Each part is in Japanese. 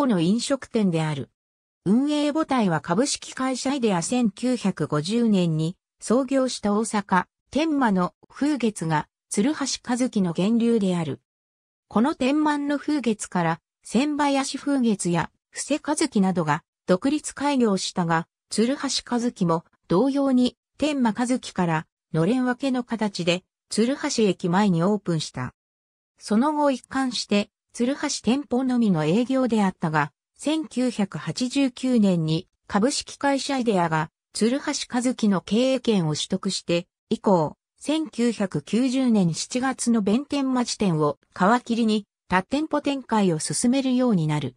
等の飲食店である。運営母体は株式会社イデア1950年に創業した大阪、天満の風月が鶴橋和樹の源流である。この天満の風月から千林風月や布施和樹などが独立開業したが、鶴橋和樹も同様に天満和樹からのれん分けの形で鶴橋駅前にオープンした。その後一貫して鶴橋店舗のみの営業であったが、1989年に株式会社イデアが鶴橋和樹の経営権を取得して以降、1990年7月の弁天町店を皮切りに多店舗展開を進めるようになる。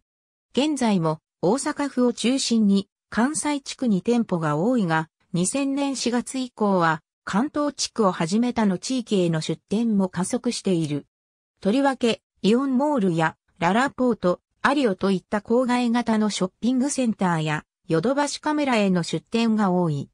現在も大阪府を中心に関西地区に店舗が多いが、2000年4月以降は関東地区をはじめたの地域への出店も加速している。とりわけ、イオンモールやララポート、アリオといった郊外型のショッピングセンターやヨドバシカメラへの出店が多い。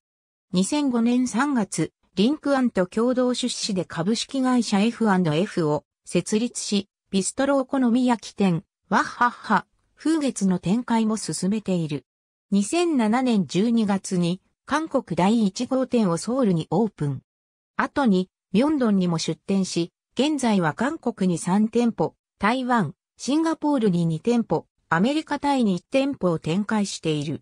2005年3月、リンクアンと共同出資で株式会社 F&F を設立し、ビストロお好み焼き店、ワッハッハ、風月の展開も進めている。2007年12月に韓国第1号店をソウルにオープン。後に、ミョンドンにも出店し、現在は韓国に3店舗、台湾、シンガポールに2店舗、アメリカタイに1店舗を展開している。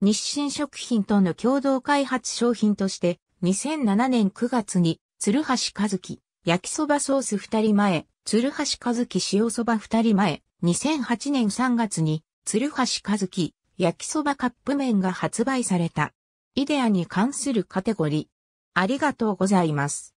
日清食品との共同開発商品として、2007年9月に、鶴橋和樹、焼きそばソース2人前、鶴橋和樹塩そば2人前、2008年3月に、鶴橋和樹、焼きそばカップ麺が発売された。イデアに関するカテゴリー。ありがとうございます。